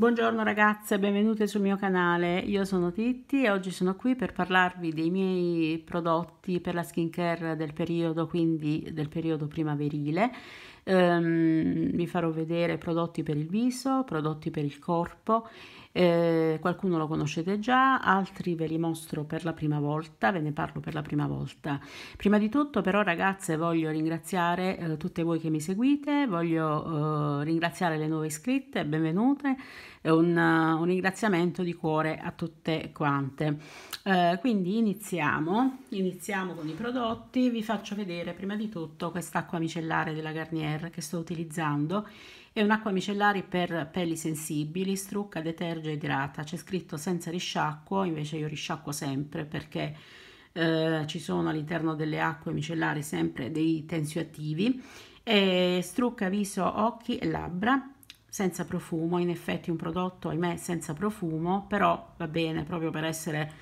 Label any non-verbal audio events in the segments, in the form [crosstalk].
Buongiorno ragazze, benvenute sul mio canale. Io sono Titti e oggi sono qui per parlarvi dei miei prodotti per la skincare del periodo, quindi del periodo primaverile. Um, vi farò vedere prodotti per il viso, prodotti per il corpo eh, qualcuno lo conoscete già, altri ve li mostro per la prima volta, ve ne parlo per la prima volta. Prima di tutto però ragazze voglio ringraziare eh, tutte voi che mi seguite, voglio eh, ringraziare le nuove iscritte, benvenute, un, eh, un, ringraziamento di cuore a tutte quante. Eh, quindi iniziamo, iniziamo con i prodotti, vi faccio vedere prima di tutto quest'acqua micellare della Garnier che sto utilizzando è un'acqua micellare per pelli sensibili, strucca, deterge, idrata. C'è scritto senza risciacquo, invece io risciacquo sempre perché eh, ci sono all'interno delle acque micellari sempre dei tensioattivi. E strucca viso, occhi e labbra senza profumo, in effetti un prodotto, ahimè, senza profumo, però va bene proprio per essere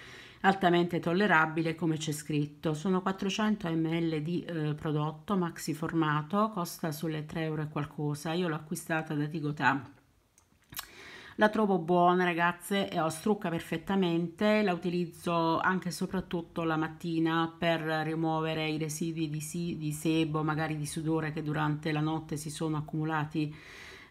altamente tollerabile come c'è scritto. Sono 400 ml di eh, prodotto maxi formato, costa sulle 3 euro e qualcosa, io l'ho acquistata da Tigotà. La trovo buona ragazze, eh, strucca perfettamente, la utilizzo anche e soprattutto la mattina per rimuovere i residui di, di sebo, magari di sudore che durante la notte si sono accumulati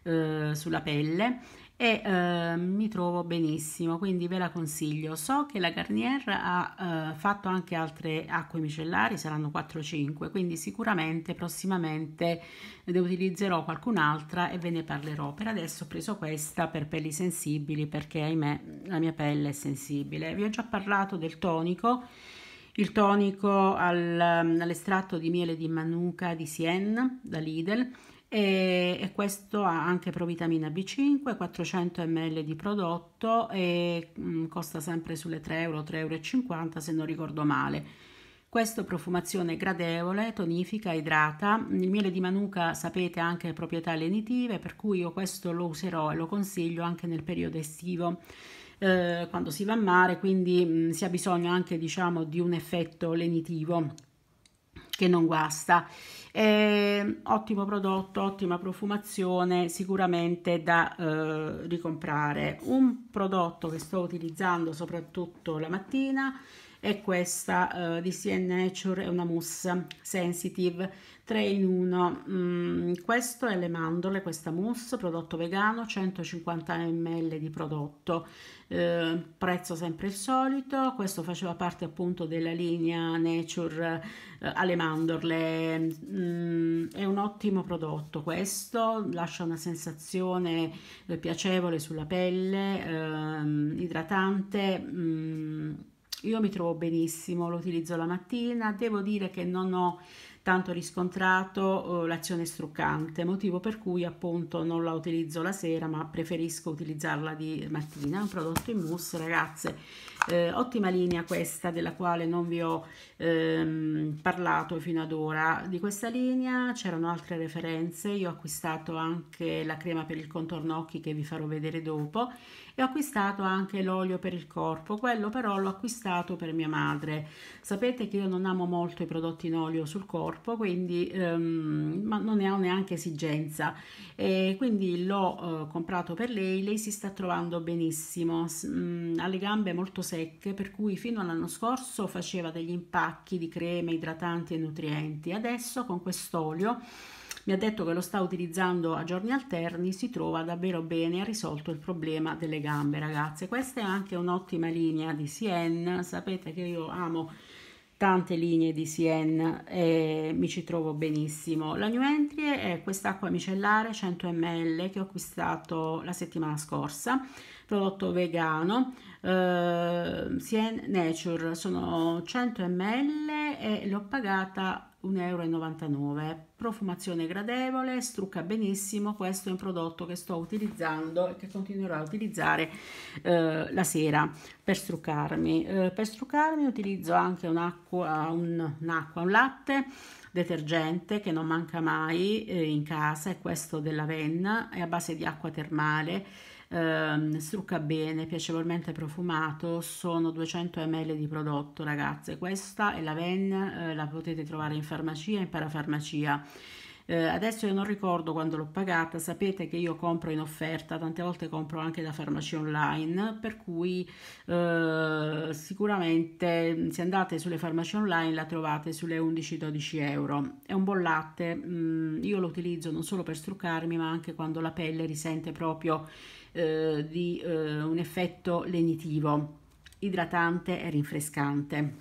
eh, sulla pelle e eh, mi trovo benissimo quindi ve la consiglio so che la Garnier ha eh, fatto anche altre acque micellari saranno 4 5 quindi sicuramente prossimamente ne utilizzerò qualcun'altra e ve ne parlerò per adesso ho preso questa per pelli sensibili perché ahimè la mia pelle è sensibile vi ho già parlato del tonico il tonico al, mm, all'estratto di miele di manuka di Sien da Lidl e, e questo ha anche provitamina B5, 400 ml di prodotto e mh, mm, costa sempre sulle 3 euro, 3,50 euro se non ricordo male. Questo profumazione gradevole, tonifica, idrata. Il miele di manuca sapete anche proprietà lenitive, per cui io questo lo userò e lo consiglio anche nel periodo estivo. Eh, quando si va a mare, quindi mh, mm, si ha bisogno anche diciamo di un effetto lenitivo che non guasta. Eh, ottimo prodotto, ottima profumazione, sicuramente da eh, ricomprare. Un prodotto che sto utilizzando soprattutto la mattina è questa eh, di CN Nature, è una mousse sensitive 3 in 1 mm, questo è le mandorle questa mousse prodotto vegano 150 ml di prodotto eh, prezzo sempre il solito questo faceva parte appunto della linea nature eh, alle mandorle mm, è un ottimo prodotto questo lascia una sensazione eh, piacevole sulla pelle ehm, idratante mm, io mi trovo benissimo lo utilizzo la mattina devo dire che non ho tanto riscontrato eh, l'azione struccante, motivo per cui appunto non la utilizzo la sera ma preferisco utilizzarla di mattina, un prodotto in mousse ragazze, eh, ottima linea questa della quale non vi ho ehm, parlato fino ad ora, di questa linea c'erano altre referenze, io ho acquistato anche la crema per il contorno occhi che vi farò vedere dopo e ho acquistato anche l'olio per il corpo, quello però l'ho acquistato per mia madre. Sapete che io non amo molto i prodotti in olio sul corpo, quindi ehm, ma non ne ho neanche esigenza e quindi l'ho eh, comprato per lei, lei si sta trovando benissimo, mh, mm, ha le gambe molto secche per cui fino all'anno scorso faceva degli impacchi di creme idratanti e nutrienti, adesso con quest'olio mi ha detto che lo sta utilizzando a giorni alterni, si trova davvero bene, ha risolto il problema delle gambe ragazze. Questa è anche un'ottima linea di Sien, sapete che io amo tante linee di Sien e mi ci trovo benissimo. La New Entry è quest'acqua micellare 100 ml che ho acquistato la settimana scorsa, prodotto vegano, eh, Sien Nature, sono 100 ml e l'ho pagata 1,99 euro. Profumazione gradevole, strucca benissimo, questo è un prodotto che sto utilizzando e che continuerò a utilizzare eh, la sera per struccarmi. Eh, per struccarmi utilizzo anche un'acqua, un, un'acqua, un latte detergente che non manca mai eh, in casa, è questo della Venna, è a base di acqua termale eh, strucca bene, piacevolmente profumato, sono 200 ml di prodotto ragazze, questa è la VEN, eh, la potete trovare in farmacia e in parafarmacia. Eh, adesso io non ricordo quando l'ho pagata, sapete che io compro in offerta, tante volte compro anche da farmacie online, per cui eh, sicuramente mm, se andate sulle farmacie online la trovate sulle 11-12 euro. È un buon latte, mh, mm, io lo utilizzo non solo per struccarmi ma anche quando la pelle risente proprio eh, di eh, un effetto lenitivo, idratante e rinfrescante.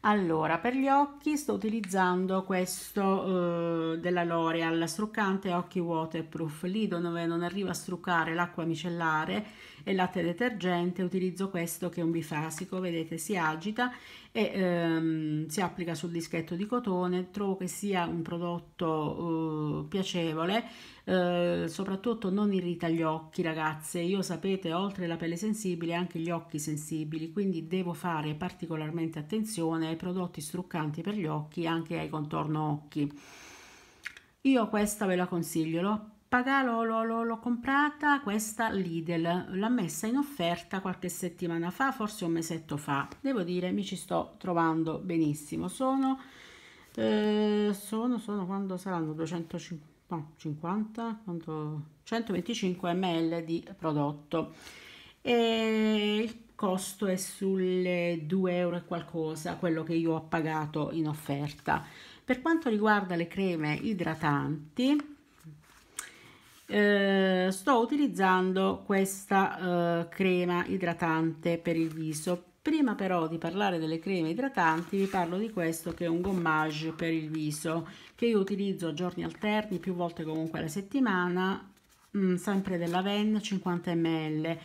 Allora, per gli occhi sto utilizzando questo eh, della L'Oreal, struccante occhi waterproof, lì dove non arriva a struccare l'acqua micellare e latte detergente, utilizzo questo che è un bifasico, vedete si agita e ehm, si applica sul dischetto di cotone, trovo che sia un prodotto eh, piacevole, eh, soprattutto non irrita gli occhi ragazze, io sapete oltre la pelle sensibile anche gli occhi sensibili, quindi devo fare particolarmente attenzione ai prodotti struccanti per gli occhi anche ai contorno occhi. Io questa ve la consiglio, l'ho paga, l'ho, l'ho, l'ho comprata questa Lidl, l'ha messa in offerta qualche settimana fa, forse un mesetto fa. Devo dire, mi ci sto trovando benissimo. Sono, eh, sono, sono quando saranno 250, quanto, 125 ml di prodotto. E il costo è sulle 2 euro e qualcosa, quello che io ho pagato in offerta. Per quanto riguarda le creme idratanti, eh, sto utilizzando questa eh, crema idratante per il viso prima però di parlare delle creme idratanti vi parlo di questo che è un gommage per il viso che io utilizzo a giorni alterni più volte comunque alla settimana mh, mm, sempre della Ven 50 ml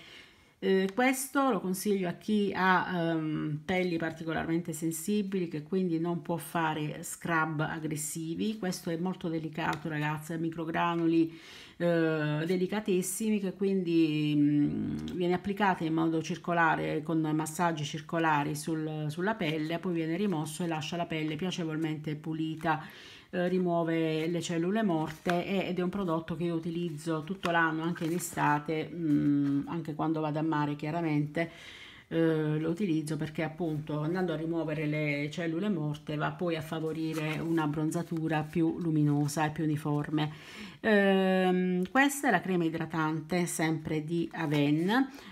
eh, questo lo consiglio a chi ha um, ehm, pelli particolarmente sensibili che quindi non può fare scrub aggressivi, questo è molto delicato ragazzi, ragazze, microgranuli eh, delicatissimi che quindi mh, mm, viene applicato in modo circolare con massaggi circolari sul, sulla pelle, poi viene rimosso e lascia la pelle piacevolmente pulita eh, rimuove le cellule morte ed è un prodotto che io utilizzo tutto l'anno, anche in estate, mh, mm, anche quando vado a mare chiaramente eh, lo utilizzo perché appunto andando a rimuovere le cellule morte va poi a favorire una bronzatura più luminosa e più uniforme. Eh, questa è la crema idratante sempre di Aven,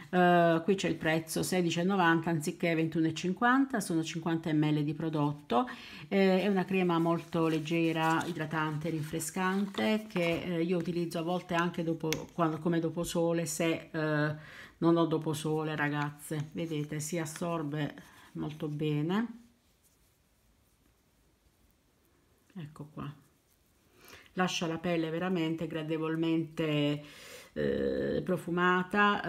eh, qui c'è il prezzo 16,90 anziché 21,50, sono 50 ml di prodotto, eh, è una crema molto leggera, idratante, rinfrescante che eh, io utilizzo a volte anche dopo, quando, come dopo sole se non ho dopo sole ragazze vedete si assorbe molto bene ecco qua lascia la pelle veramente gradevolmente eh, profumata,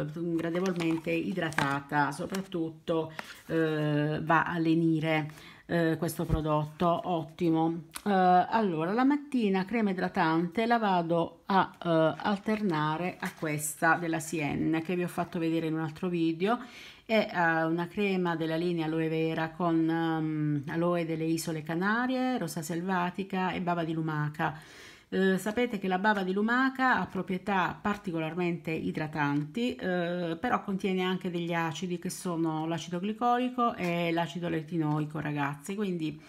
eh, gradevolmente idratata, soprattutto eh, va a lenire eh, questo prodotto ottimo eh, allora la mattina crema idratante la vado a eh, alternare a questa della Sienne che vi ho fatto vedere in un altro video è eh, una crema della linea aloe vera con um, aloe delle isole canarie rosa selvatica e bava di lumaca eh, sapete che la bava di lumaca ha proprietà particolarmente idratanti, eh, però contiene anche degli acidi che sono l'acido glicolico e l'acido letinoico, ragazzi, quindi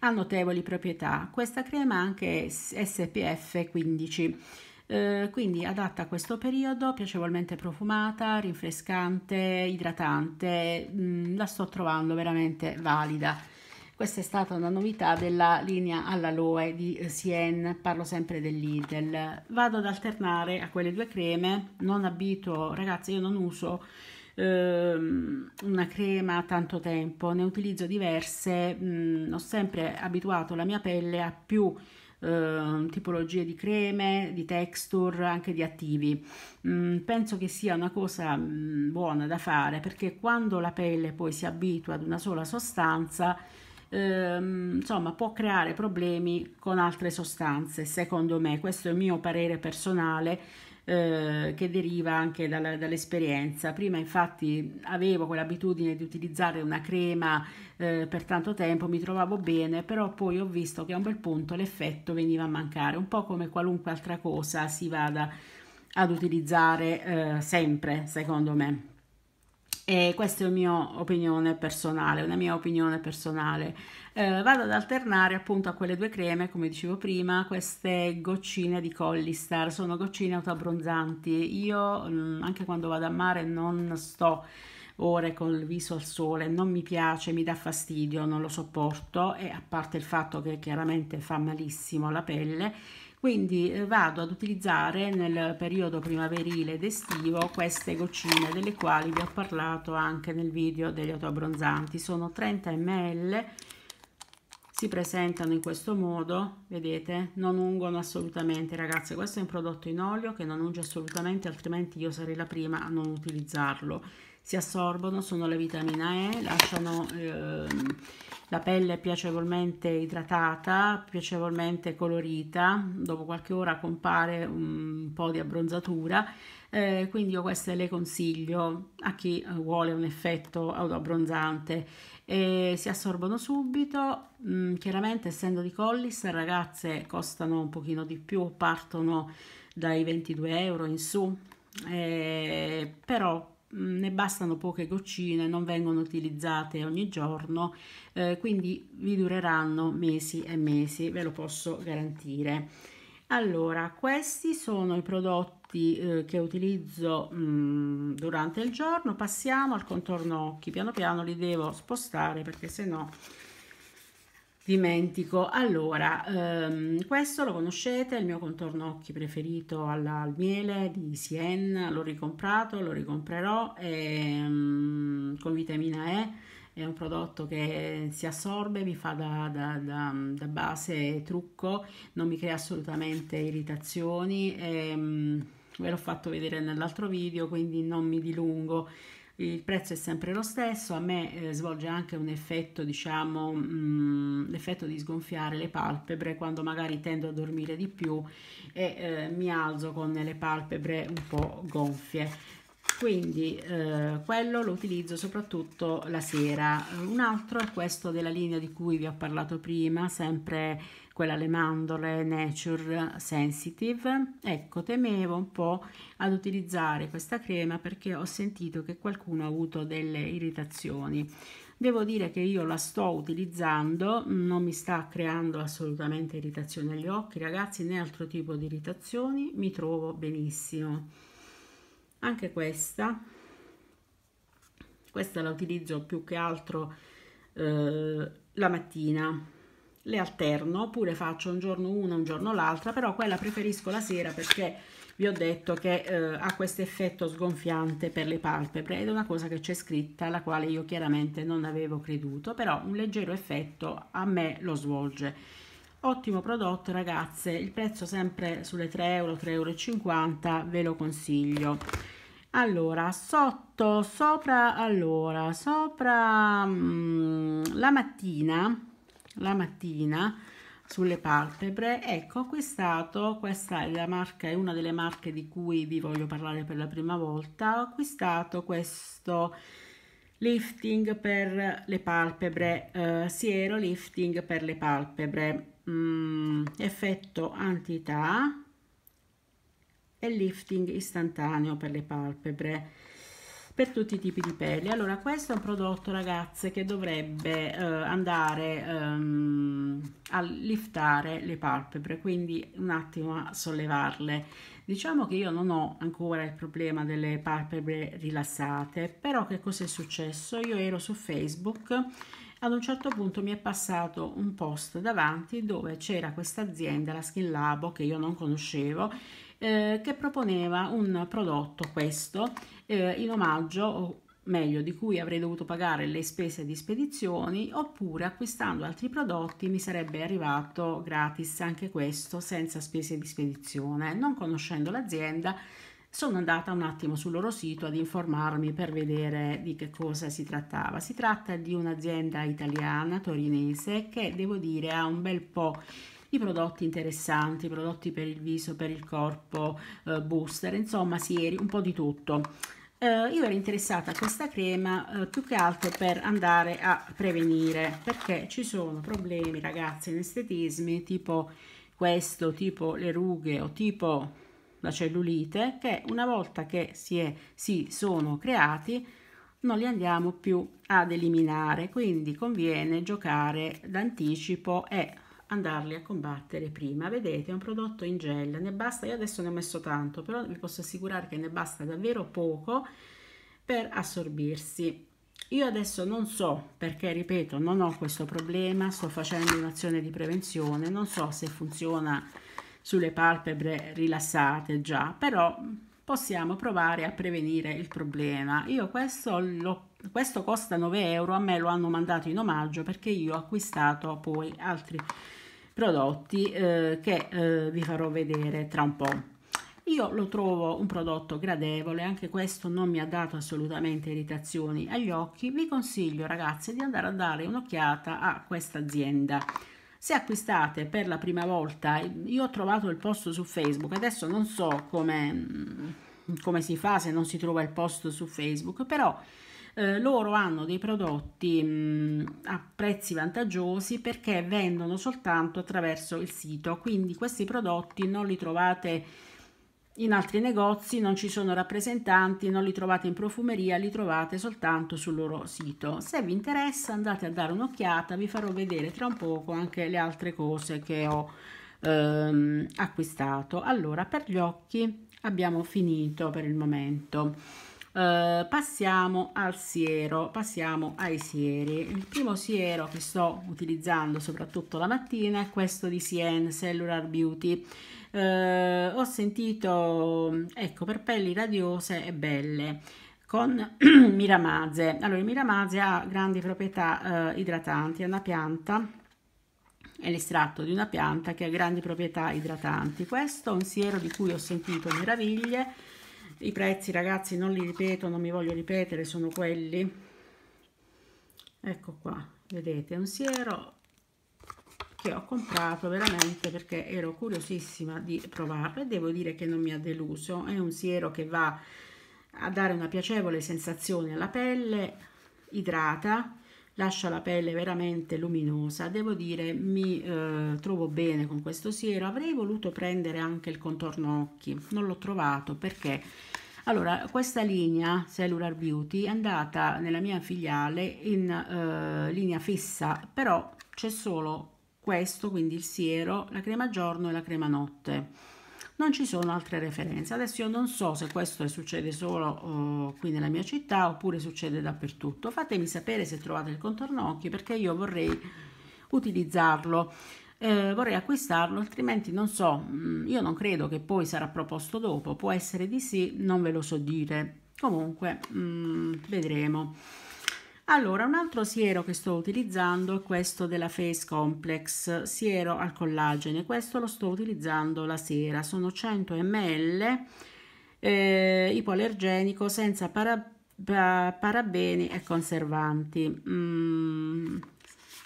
ha notevoli proprietà. Questa crema ha anche SPF 15. Eh, quindi adatta a questo periodo, piacevolmente profumata, rinfrescante, idratante, mm, la sto trovando veramente valida. Questa è stata una novità della linea all'aloe di eh, Sien, parlo sempre dell'Idel. Vado ad alternare a quelle due creme, non abito, ragazzi io non uso ehm, una crema tanto tempo, ne utilizzo diverse, mh, mm, ho sempre abituato la mia pelle a più eh, tipologie di creme, di texture, anche di attivi. Mh, mm, penso che sia una cosa mh, mm, buona da fare perché quando la pelle poi si abitua ad una sola sostanza ehm, insomma può creare problemi con altre sostanze secondo me questo è il mio parere personale eh, che deriva anche dall'esperienza. Prima infatti avevo quell'abitudine di utilizzare una crema eh, per tanto tempo, mi trovavo bene, però poi ho visto che a un bel punto l'effetto veniva a mancare, un po' come qualunque altra cosa si vada ad utilizzare eh, sempre, secondo me. E questa è una mia opinione personale, una mia opinione personale. Eh, vado ad alternare appunto a quelle due creme, come dicevo prima, queste goccine di Collistar, sono goccine autoabbronzanti. Io mh, mm, anche quando vado a mare non sto ore col viso al sole, non mi piace, mi dà fastidio, non lo sopporto e a parte il fatto che chiaramente fa malissimo la pelle, quindi eh, vado ad utilizzare nel periodo primaverile ed estivo queste goccine delle quali vi ho parlato anche nel video degli autoabbronzanti sono 30 ml si presentano in questo modo vedete non ungono assolutamente ragazze questo è un prodotto in olio che non unge assolutamente altrimenti io sarei la prima a non utilizzarlo si assorbono sono la vitamina E lasciano eh, la pelle piacevolmente idratata, piacevolmente colorita, dopo qualche ora compare un po' di abbronzatura, eh, quindi io queste le consiglio a chi vuole un effetto autoabbronzante. E si assorbono subito, mm, chiaramente essendo di Collis ragazze costano un pochino di più, partono dai 22 euro in su, eh, però Mm, ne bastano poche goccine, non vengono utilizzate ogni giorno, eh, quindi vi dureranno mesi e mesi, ve lo posso garantire. Allora, questi sono i prodotti eh, che utilizzo mh, mm, durante il giorno. Passiamo al contorno occhi, piano piano li devo spostare perché se no dimentico. Allora, ehm, questo lo conoscete, è il mio contorno occhi preferito alla, al miele di Sien, l'ho ricomprato, lo ricomprerò ehm, con vitamina E, è un prodotto che si assorbe, mi fa da, da, da, da base trucco, non mi crea assolutamente irritazioni, ehm, ve l'ho fatto vedere nell'altro video, quindi non mi dilungo il prezzo è sempre lo stesso, a me eh, svolge anche un effetto, diciamo, mh, mm, l'effetto di sgonfiare le palpebre quando magari tendo a dormire di più e eh, mi alzo con le palpebre un po' gonfie. Quindi eh, quello lo utilizzo soprattutto la sera. Un altro è questo della linea di cui vi ho parlato prima, sempre quella alle mandorle Nature Sensitive. Ecco, temevo un po' ad utilizzare questa crema perché ho sentito che qualcuno ha avuto delle irritazioni. Devo dire che io la sto utilizzando, non mi sta creando assolutamente irritazione agli occhi, ragazzi, né altro tipo di irritazioni, mi trovo benissimo. Anche questa, questa la utilizzo più che altro eh, la mattina le alterno oppure faccio un giorno una, un giorno l'altra, però quella preferisco la sera perché vi ho detto che eh, ha questo effetto sgonfiante per le palpebre ed è una cosa che c'è scritta la quale io chiaramente non avevo creduto, però un leggero effetto a me lo svolge. Ottimo prodotto ragazze, il prezzo sempre sulle 3 euro, 3,50 euro, ve lo consiglio. Allora, sotto, sopra, allora, sopra mh, mm, la mattina la mattina sulle palpebre ecco acquistato questa è la marca è una delle marche di cui vi voglio parlare per la prima volta ho acquistato questo lifting per le palpebre eh, siero lifting per le palpebre mm, effetto antità e lifting istantaneo per le palpebre per tutti i tipi di pelli allora questo è un prodotto ragazze che dovrebbe eh, andare ehm, a liftare le palpebre quindi un attimo a sollevarle diciamo che io non ho ancora il problema delle palpebre rilassate però che cos'è successo io ero su facebook ad un certo punto mi è passato un post davanti dove c'era questa azienda, la Skin Labo, che io non conoscevo, eh, che proponeva un prodotto, questo, eh, in omaggio, o meglio, di cui avrei dovuto pagare le spese di spedizioni, oppure acquistando altri prodotti mi sarebbe arrivato gratis anche questo, senza spese di spedizione. Non conoscendo l'azienda, sono andata un attimo sul loro sito ad informarmi per vedere di che cosa si trattava. Si tratta di un'azienda italiana, torinese, che devo dire ha un bel po' di prodotti interessanti, prodotti per il viso, per il corpo, eh, booster, insomma sieri, un po' di tutto. Eh, io ero interessata a questa crema eh, più che altro per andare a prevenire perché ci sono problemi ragazzi in estetismi tipo questo, tipo le rughe o tipo la cellulite che una volta che si, è, si sono creati non li andiamo più ad eliminare quindi conviene giocare d'anticipo e andarli a combattere prima. Vedete, è un prodotto in gel, ne basta, io adesso ne ho messo tanto, però vi posso assicurare che ne basta davvero poco per assorbirsi. Io adesso non so perché, ripeto, non ho questo problema, sto facendo un'azione di prevenzione, non so se funziona sulle palpebre rilassate già, però possiamo provare a prevenire il problema. Io questo, lo, questo costa 9 euro, a me lo hanno mandato in omaggio perché io ho acquistato poi altri prodotti eh, che eh, vi farò vedere tra un po'. Io lo trovo un prodotto gradevole, anche questo non mi ha dato assolutamente irritazioni agli occhi. Vi consiglio ragazze di andare a dare un'occhiata a questa azienda. Se acquistate per la prima volta, io ho trovato il posto su Facebook, adesso non so come, come si fa se non si trova il posto su Facebook, però eh, loro hanno dei prodotti mh, a prezzi vantaggiosi perché vendono soltanto attraverso il sito, quindi questi prodotti non li trovate in altri negozi, non ci sono rappresentanti, non li trovate in profumeria, li trovate soltanto sul loro sito. Se vi interessa andate a dare un'occhiata, vi farò vedere tra un poco anche le altre cose che ho ehm, acquistato. Allora, per gli occhi abbiamo finito per il momento. Eh, passiamo al siero passiamo ai sieri il primo siero che sto utilizzando soprattutto la mattina è questo di Sien Cellular Beauty eh, ho sentito ecco per pelli radiose e belle con [clears throat] miramaze allora il miramaze ha grandi proprietà eh, idratanti è una pianta è l'estratto di una pianta che ha grandi proprietà idratanti questo è un siero di cui ho sentito meraviglie i prezzi ragazzi non li ripeto non mi voglio ripetere sono quelli ecco qua vedete un siero che ho comprato veramente perché ero curiosissima di provarlo e devo dire che non mi ha deluso è un siero che va a dare una piacevole sensazione alla pelle idrata lascia la pelle veramente luminosa devo dire mi eh, trovo bene con questo siero avrei voluto prendere anche il contorno occhi non l'ho trovato perché allora questa linea cellular beauty è andata nella mia filiale in eh, linea fissa però c'è solo questo quindi il siero la crema giorno e la crema notte non ci sono altre referenze. Adesso io non so se questo succede solo uh, qui nella mia città oppure succede dappertutto. Fatemi sapere se trovate il contorno occhi perché io vorrei utilizzarlo. Eh, vorrei acquistarlo, altrimenti non so, mm, io non credo che poi sarà proposto dopo, può essere di sì, non ve lo so dire. Comunque, mh, mm, vedremo. Allora, un altro siero che sto utilizzando è questo della Face Complex, siero al collagene. Questo lo sto utilizzando la sera, sono 100 ml eh, ipoallergenico senza para parabeni e conservanti. Mm.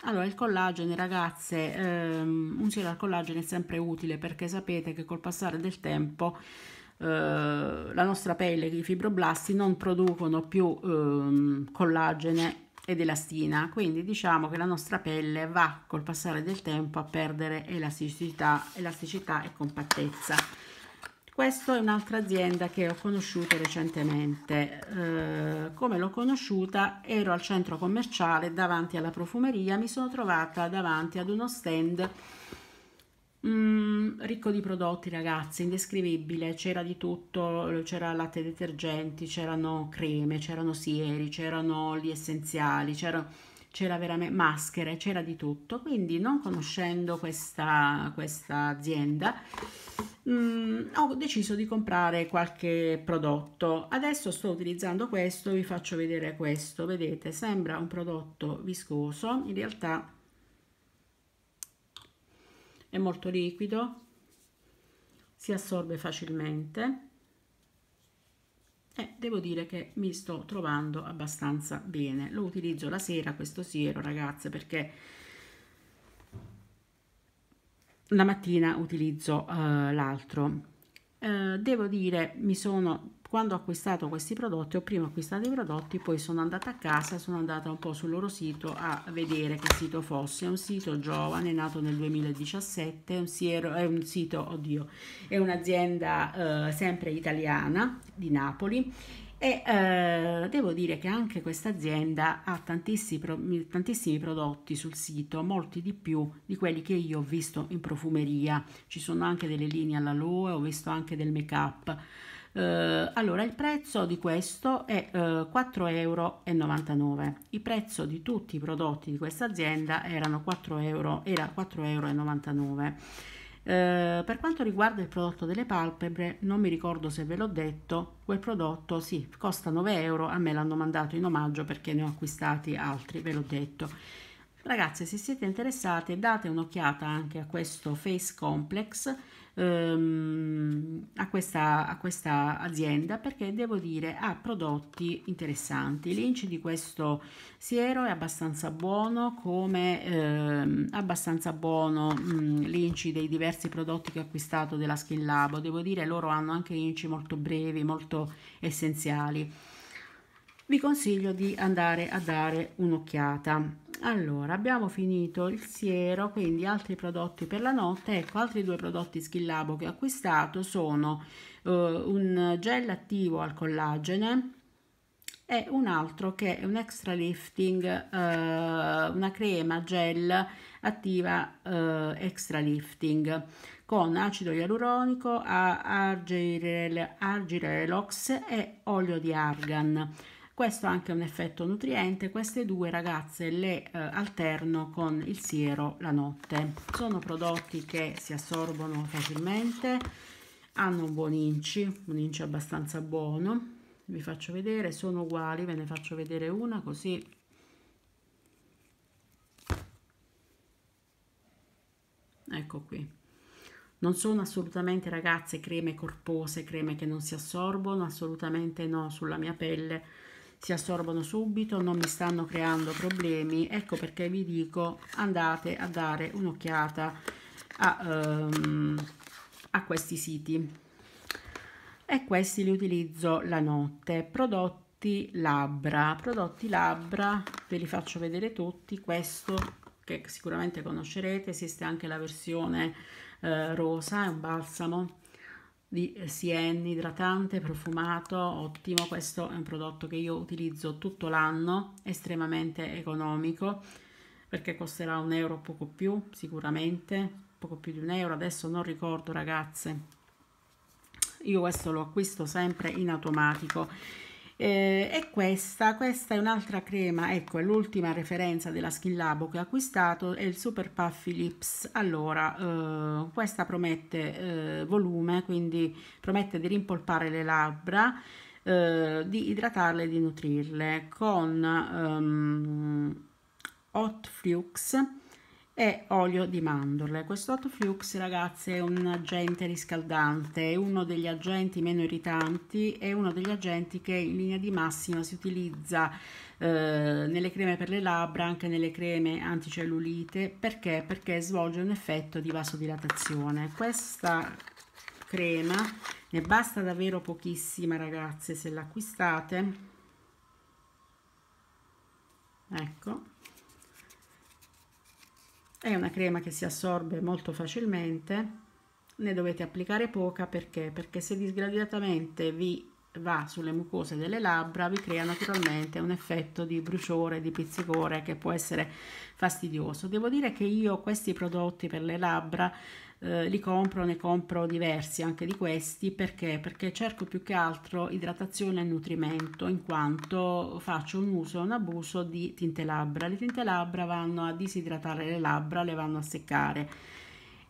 Allora, il collagene, ragazze, ehm, un siero al collagene è sempre utile perché sapete che col passare del tempo eh, la nostra pelle, i fibroblasti non producono più ehm, collagene ed elastina, quindi diciamo che la nostra pelle va col passare del tempo a perdere elasticità, elasticità e compattezza. Questa è un'altra azienda che ho conosciuto recentemente. Eh, come l'ho conosciuta? Ero al centro commerciale davanti alla profumeria, mi sono trovata davanti ad uno stand Mm, ricco di prodotti, ragazzi, indescrivibile. C'era di tutto, c'era latte detergenti, c'erano creme, c'erano sieri, c'erano gli essenziali, c'era, c'era veramente maschere, c'era di tutto. Quindi, non conoscendo questa, questa azienda, mm, ho deciso di comprare qualche prodotto. Adesso sto utilizzando questo, vi faccio vedere questo. Vedete, sembra un prodotto viscoso, in realtà è molto liquido si assorbe facilmente e devo dire che mi sto trovando abbastanza bene lo utilizzo la sera questo siero ragazze perché la mattina utilizzo uh, l'altro uh, devo dire mi sono quando ho acquistato questi prodotti ho prima acquistato i prodotti poi sono andata a casa sono andata un po' sul loro sito a vedere che sito fosse è un sito giovane nato nel 2017 è un, siero, è un sito oddio è un'azienda eh, sempre italiana di Napoli e eh, devo dire che anche questa azienda ha tantissimi, tantissimi, prodotti sul sito, molti di più di quelli che io ho visto in profumeria. Ci sono anche delle linee all'aloe, ho visto anche del make up. Eh, allora il prezzo di questo è eh, 4,99 euro. Il prezzo di tutti i prodotti di questa azienda erano 4 euro, era 4,99 euro. Eh, per quanto riguarda il prodotto delle palpebre, non mi ricordo se ve l'ho detto, quel prodotto sì, costa 9 euro, a me l'hanno mandato in omaggio perché ne ho acquistati altri, ve l'ho detto. Ragazze, se siete interessate, date un'occhiata anche a questo Face Complex ehm, a, questa, a, questa, azienda perché devo dire ha prodotti interessanti. L'inch di questo siero è abbastanza buono come ehm, abbastanza buono mh, l'inch dei diversi prodotti che ho acquistato della Skin Lab Devo dire loro hanno anche inci molto brevi, molto essenziali. Vi consiglio di andare a dare un'occhiata allora abbiamo finito il siero quindi altri prodotti per la notte ecco altri due prodotti schillabo che ho acquistato sono eh, un gel attivo al collagene e un altro che è un extra lifting eh, una crema gel attiva eh, extra lifting con acido ialuronico argirelox e olio di argan questo ha anche un effetto nutriente, queste due ragazze le eh, alterno con il siero la notte. Sono prodotti che si assorbono facilmente, hanno un buon inci, un inci abbastanza buono. Vi faccio vedere, sono uguali, ve ne faccio vedere una così ecco qui non sono assolutamente ragazze creme corpose creme che non si assorbono assolutamente no sulla mia pelle si assorbono subito, non mi stanno creando problemi, ecco perché vi dico andate a dare un'occhiata a, um, a questi siti. E questi li utilizzo la notte, prodotti labbra prodotti labbra ve li faccio vedere tutti questo che sicuramente conoscerete esiste anche la versione eh, rosa è un balsamo di Sien idratante profumato ottimo questo è un prodotto che io utilizzo tutto l'anno estremamente economico perché costerà un euro poco più sicuramente poco più di un euro adesso non ricordo ragazze io questo lo acquisto sempre in automatico eh, e questa, questa è un'altra crema, ecco è l'ultima referenza della Skin Labo che ho acquistato, è il Super Puffy Lips. allora eh, questa promette eh, volume, quindi promette di rimpolpare le labbra, eh, di idratarle e di nutrirle con um, Hot Flux e olio di mandorle. Questo hot flux ragazzi è un agente riscaldante, è uno degli agenti meno irritanti, è uno degli agenti che in linea di massima si utilizza eh, nelle creme per le labbra, anche nelle creme anticellulite, perché? Perché svolge un effetto di vasodilatazione. Questa crema ne basta davvero pochissima ragazze se l'acquistate ecco è una crema che si assorbe molto facilmente, ne dovete applicare poca perché? Perché se disgraziatamente vi va sulle mucose delle labbra vi crea naturalmente un effetto di bruciore, di pizzicore che può essere fastidioso. Devo dire che io questi prodotti per le labbra eh, li compro, ne compro diversi anche di questi perché? perché cerco più che altro idratazione e nutrimento in quanto faccio un uso e un abuso di tinte labbra. Le tinte labbra vanno a disidratare le labbra, le vanno a seccare.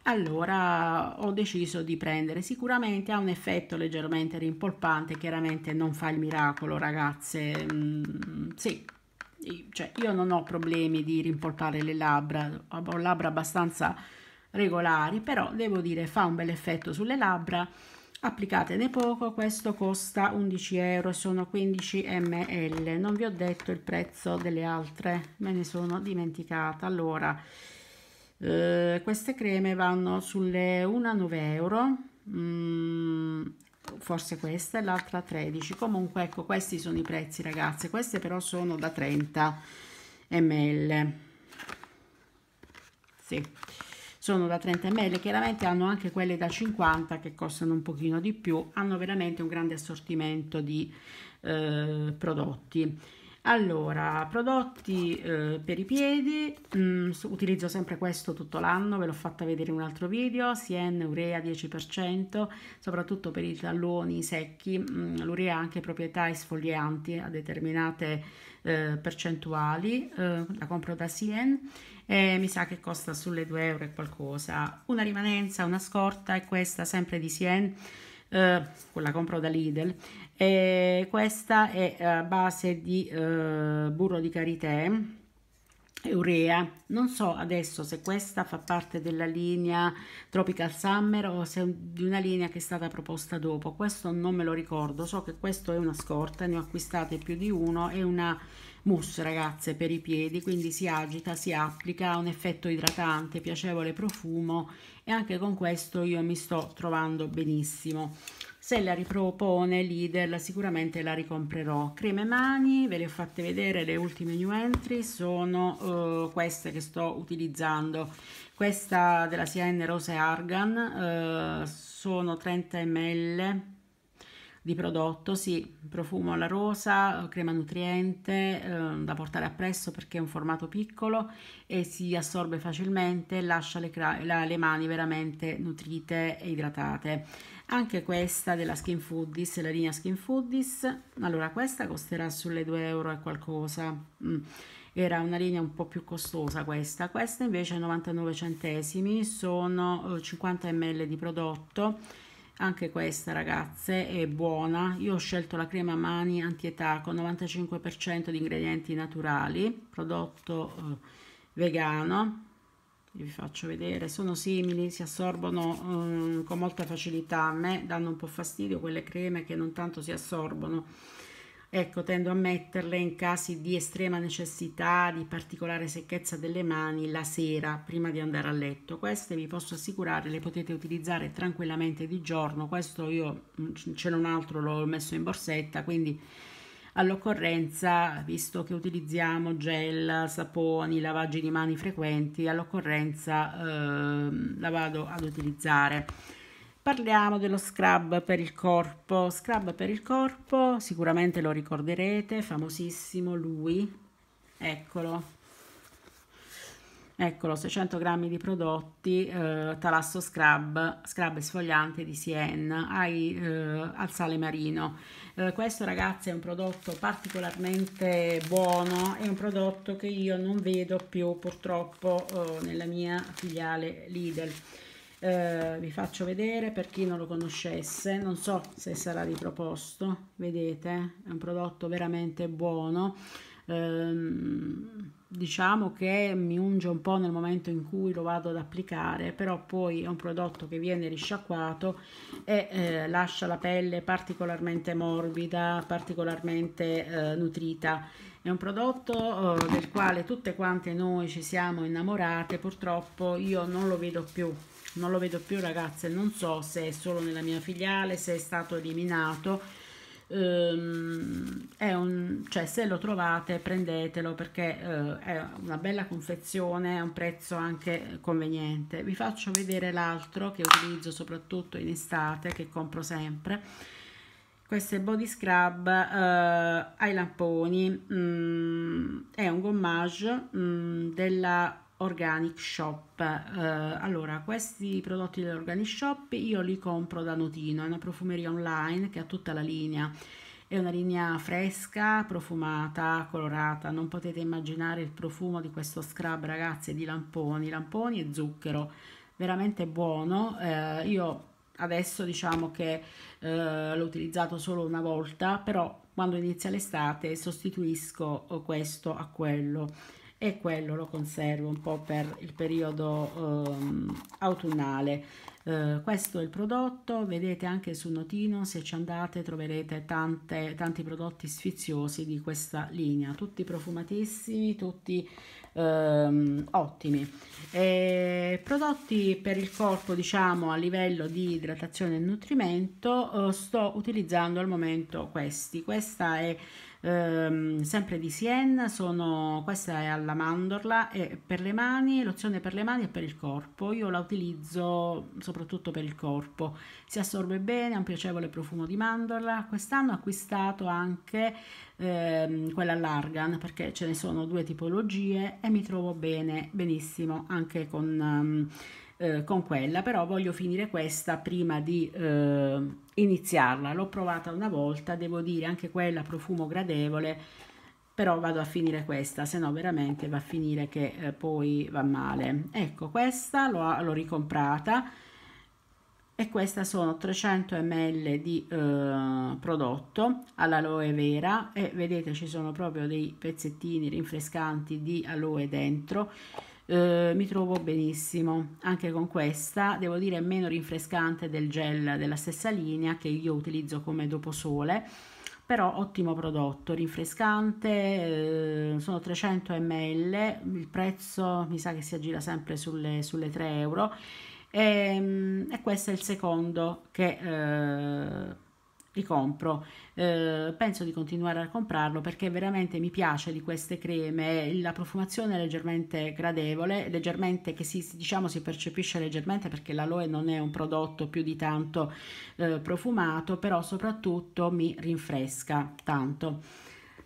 Allora ho deciso di prendere, sicuramente ha un effetto leggermente rimpolpante, chiaramente non fa il miracolo ragazze, mm, sì, cioè, io non ho problemi di rimpolpare le labbra, ho labbra abbastanza regolari, però devo dire fa un bel effetto sulle labbra, applicatene poco, questo costa 11 euro, sono 15 ml, non vi ho detto il prezzo delle altre, me ne sono dimenticata, allora eh, queste creme vanno sulle 9 euro, mm, forse questa e l'altra 13, comunque ecco questi sono i prezzi ragazze, queste però sono da 30 ml, sì sono da 30 ml chiaramente hanno anche quelle da 50 che costano un pochino di più hanno veramente un grande assortimento di eh, prodotti allora, prodotti eh, per i piedi, mm, utilizzo sempre questo tutto l'anno, ve l'ho fatta vedere in un altro video, Sien Urea 10%, soprattutto per i talloni secchi, mm, l'urea ha anche proprietà esfolianti a determinate eh, percentuali, eh, la compro da Sien e mi sa che costa sulle 2 euro e qualcosa, una rimanenza, una scorta è questa sempre di Sien, quella eh, compro da Lidl e questa è a eh, base di eh, burro di karité urea non so adesso se questa fa parte della linea tropical summer o se di una linea che è stata proposta dopo questo non me lo ricordo so che questo è una scorta ne ho acquistate più di uno è una mousse ragazze per i piedi quindi si agita si applica ha un effetto idratante piacevole profumo e anche con questo io mi sto trovando benissimo se la ripropone Lidl sicuramente la ricomprerò. Creme mani, ve le ho fatte vedere, le ultime new entry sono uh, queste che sto utilizzando. Questa della CN Rose Argan, uh, sono 30 ml, di prodotto, sì, profumo alla rosa, crema nutriente eh, da portare appresso perché è un formato piccolo e si assorbe facilmente, lascia le, la, le mani veramente nutrite e idratate. Anche questa della Skin Foodies, la linea Skin Foodies, allora questa costerà sulle 2 euro e qualcosa, mm. era una linea un po' più costosa questa, questa invece 99 centesimi, sono 50 eh, ml di prodotto, anche questa ragazze è buona io ho scelto la crema mani antietà con 95% di ingredienti naturali prodotto eh, vegano vi faccio vedere sono simili si assorbono um, con molta facilità a me danno un po' fastidio quelle creme che non tanto si assorbono Ecco, tendo a metterle in casi di estrema necessità, di particolare secchezza delle mani la sera prima di andare a letto. Queste vi posso assicurare le potete utilizzare tranquillamente di giorno. Questo io mm, ce n'ho un altro l'ho messo in borsetta, quindi all'occorrenza, visto che utilizziamo gel, saponi, lavaggi di mani frequenti, all'occorrenza eh, la vado ad utilizzare parliamo dello scrub per il corpo. Scrub per il corpo, sicuramente lo ricorderete, famosissimo lui. Eccolo. Eccolo, 600 grammi di prodotti, eh, talasso scrub, scrub sfogliante di Sienna ai, eh, al sale marino. Eh, questo ragazzi è un prodotto particolarmente buono, è un prodotto che io non vedo più purtroppo eh, nella mia filiale Lidl eh, vi faccio vedere per chi non lo conoscesse non so se sarà riproposto vedete è un prodotto veramente buono ehm, diciamo che mi unge un po' nel momento in cui lo vado ad applicare però poi è un prodotto che viene risciacquato e eh, lascia la pelle particolarmente morbida particolarmente eh, nutrita è un prodotto eh, del quale tutte quante noi ci siamo innamorate purtroppo io non lo vedo più non lo vedo più ragazze non so se è solo nella mia filiale se è stato eliminato ehm, è un, cioè se lo trovate prendetelo perché eh, è una bella confezione a un prezzo anche conveniente vi faccio vedere l'altro che utilizzo soprattutto in estate che compro sempre questo è body scrub eh, ai lamponi mm, è un gommage mm, della Organic Shop. Eh, allora, questi prodotti dell'Organic Shop io li compro da Notino, è una profumeria online che ha tutta la linea. È una linea fresca, profumata, colorata. Non potete immaginare il profumo di questo scrub, ragazzi, di lamponi, lamponi e zucchero. Veramente buono. Eh, io adesso diciamo che eh, l'ho utilizzato solo una volta, però quando inizia l'estate sostituisco questo a quello e quello lo conservo un po' per il periodo ehm, autunnale. Eh, questo è il prodotto, vedete anche su Notino, se ci andate troverete tante, tanti prodotti sfiziosi di questa linea, tutti profumatissimi, tutti ehm, ottimi. E prodotti per il corpo, diciamo, a livello di idratazione e nutrimento, eh, sto utilizzando al momento questi. Questa è ehm, sempre di Siena, sono, questa è alla mandorla, è per le mani, l'opzione per le mani e per il corpo, io la utilizzo soprattutto per il corpo, si assorbe bene, ha un piacevole profumo di mandorla, quest'anno ho acquistato anche ehm, quella all'argan perché ce ne sono due tipologie e mi trovo bene, benissimo anche con... Ehm, eh, con quella, però voglio finire questa prima di eh, iniziarla. L'ho provata una volta, devo dire anche quella profumo gradevole, però vado a finire questa, se no veramente va a finire che eh, poi va male. Ecco, questa l'ho, ricomprata e questa sono 300 ml di eh, prodotto all'aloe vera e vedete ci sono proprio dei pezzettini rinfrescanti di aloe dentro eh, mi trovo benissimo anche con questa devo dire è meno rinfrescante del gel della stessa linea che io utilizzo come doposole però ottimo prodotto rinfrescante eh, sono 300 ml il prezzo mi sa che si aggira sempre sulle, sulle 3 euro e, ehm, e, questo è il secondo che eh, li compro. Eh, penso di continuare a comprarlo perché veramente mi piace di queste creme, la profumazione è leggermente gradevole, leggermente che si, diciamo, si percepisce leggermente perché l'aloe non è un prodotto più di tanto eh, profumato, però soprattutto mi rinfresca tanto.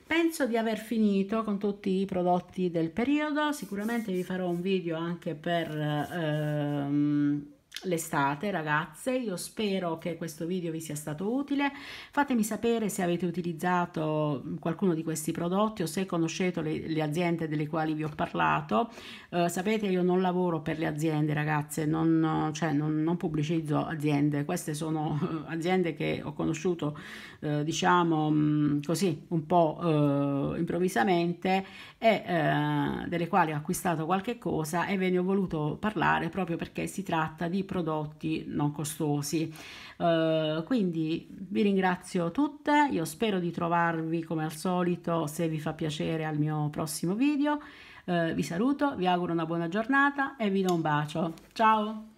Penso di aver finito con tutti i prodotti del periodo, sicuramente vi farò un video anche per... Eh, ehm, l'estate ragazze io spero che questo video vi sia stato utile fatemi sapere se avete utilizzato qualcuno di questi prodotti o se conoscete le, le aziende delle quali vi ho parlato eh, sapete io non lavoro per le aziende ragazze non, cioè, non, non pubblicizzo aziende queste sono eh, aziende che ho conosciuto eh, diciamo mm, così un po' eh, improvvisamente e eh, delle quali ho acquistato qualche cosa e ve ne ho voluto parlare proprio perché si tratta di prodotti non costosi. Uh, quindi vi ringrazio tutte, io spero di trovarvi come al solito se vi fa piacere al mio prossimo video. Uh, vi saluto, vi auguro una buona giornata e vi do un bacio. Ciao!